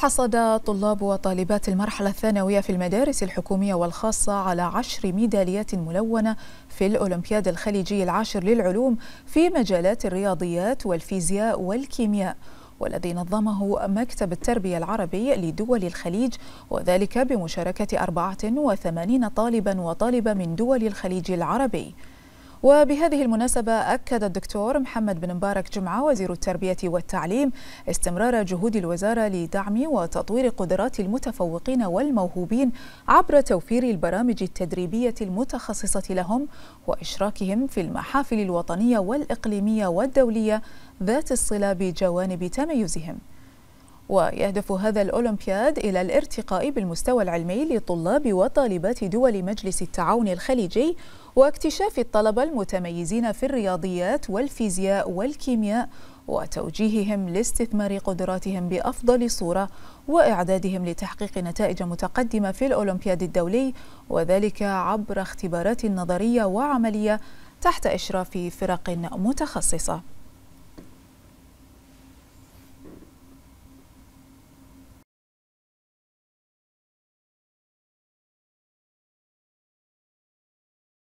حصد طلاب وطالبات المرحلة الثانوية في المدارس الحكومية والخاصة على عشر ميداليات ملونة في الأولمبياد الخليجي العاشر للعلوم في مجالات الرياضيات والفيزياء والكيمياء والذي نظمه مكتب التربية العربي لدول الخليج وذلك بمشاركة 84 طالبا وطالبة من دول الخليج العربي وبهذه المناسبة أكد الدكتور محمد بن مبارك جمعة وزير التربية والتعليم استمرار جهود الوزارة لدعم وتطوير قدرات المتفوقين والموهوبين عبر توفير البرامج التدريبية المتخصصة لهم وإشراكهم في المحافل الوطنية والإقليمية والدولية ذات الصلة بجوانب تميزهم. ويهدف هذا الأولمبياد إلى الارتقاء بالمستوى العلمي لطلاب وطالبات دول مجلس التعاون الخليجي واكتشاف الطلبة المتميزين في الرياضيات والفيزياء والكيمياء وتوجيههم لاستثمار قدراتهم بأفضل صورة وإعدادهم لتحقيق نتائج متقدمة في الأولمبياد الدولي وذلك عبر اختبارات نظرية وعملية تحت إشراف فرق متخصصة